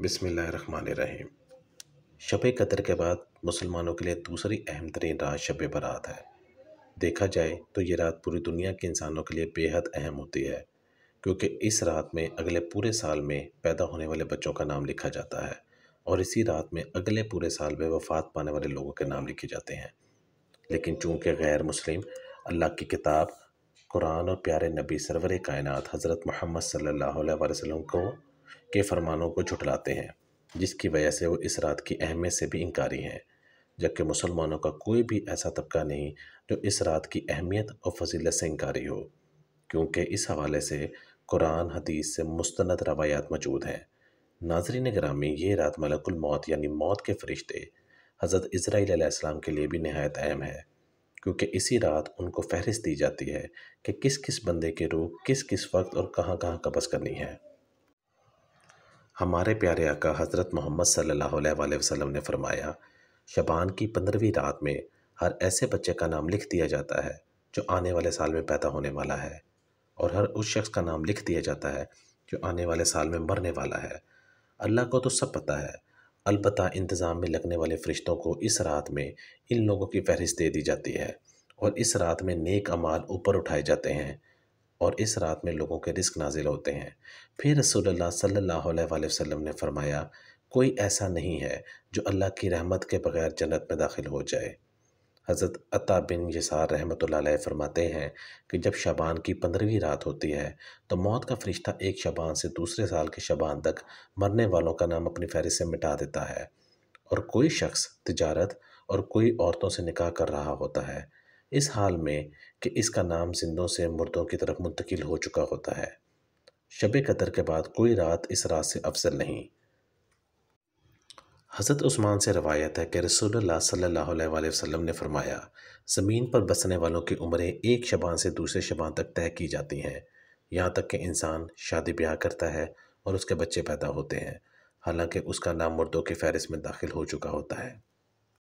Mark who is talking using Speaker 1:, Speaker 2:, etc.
Speaker 1: बिसमीम शब कदर के बाद मुसलमानों के लिए दूसरी अहम तरीन रात शब बारात है देखा जाए तो ये रात पूरी दुनिया के इंसानों के लिए बेहद अहम होती है क्योंकि इस रात में अगले पूरे साल में पैदा होने वाले बच्चों का नाम लिखा जाता है और इसी रात में अगले पूरे साल में वफ़ात पाने वाले लोगों के नाम लिखे जाते हैं लेकिन चूँकि गैर मुस्लिम अल्लाह की किताब कुरान और प्यारे नबी सरवर कायनत हज़रत महमद सल्ला वसलम को के फरमानों को झुटलाते हैं जिसकी वजह से वो इस रात की अहमियत से भी इनकारी हैं जबकि मुसलमानों का कोई भी ऐसा तबका नहीं जो इस रात की अहमियत और फजीलत से इनकारी हो क्योंकि इस हवाले से कुरान हदीस से मुस्ंद रवायात मौजूद हैं नाजरीन ग्रामी ये रात मलकुल मौत यानी मौत के फरिश्ते हज़रत इसराइल के लिए भी नहायत अहम है क्योंकि इसी रात उनको फहरिस्त दी जाती है कि किस किस बंदे के रूह किस किस वक्त और कहाँ कहाँ कबस करनी है हमारे प्यारे आका हज़रत मोहम्मद सल्लल्लाहु अलैहि वसल्लम ने फरमाया शबान की पंद्रहवीं रात में हर ऐसे बच्चे का नाम लिख दिया जाता है जो आने वाले साल में पैदा होने वाला है और हर उस शख्स का नाम लिख दिया जाता है जो आने वाले साल में मरने वाला है अल्लाह को तो सब पता है अलबत् इंतज़ाम में लगने वाले फ़रिश्तों को इस रात में इन लोगों की फहरिस्त दे दी जाती है और इस रात में नेक अमाल ऊपर उठाए जाते हैं और इस रात में लोगों के रिस्क नाजिल होते हैं फिर रसोल्ला सल्ला वसम ने फरमाया कोई ऐसा नहीं है जो अल्लाह की रहमत के बग़ैर जन्नत में दाखिल हो जाए हज़रत अता बिन यसार रहमत फरमाते हैं कि जब शबान की पंद्रहवीं रात होती है तो मौत का फरिश्ता एक शबान से दूसरे साल के शबान तक मरने वालों का नाम अपनी फहरिस्त से मिटा देता है और कोई शख्स तजारत और कोई औरतों से निकाह कर रहा होता है इस हाल में कि इसका नाम जिंदों से मुर्दों की तरफ मुंतकिल हो चुका होता है शब कदर के बाद कोई रात इस रात से अफजल नहीं हज़रत उस्मान से रवायत है कि रसोल्ला सल्लल्लाहु ने फरमाया ज़मीन पर बसने वालों की उम्रें एक शबान से दूसरे शबान तक तय की जाती हैं यहाँ तक कि इंसान शादी ब्याह करता है और उसके बच्चे पैदा होते हैं हालांकि उसका नाम मुर्दों की फहरिस्त में दाखिल हो चुका होता है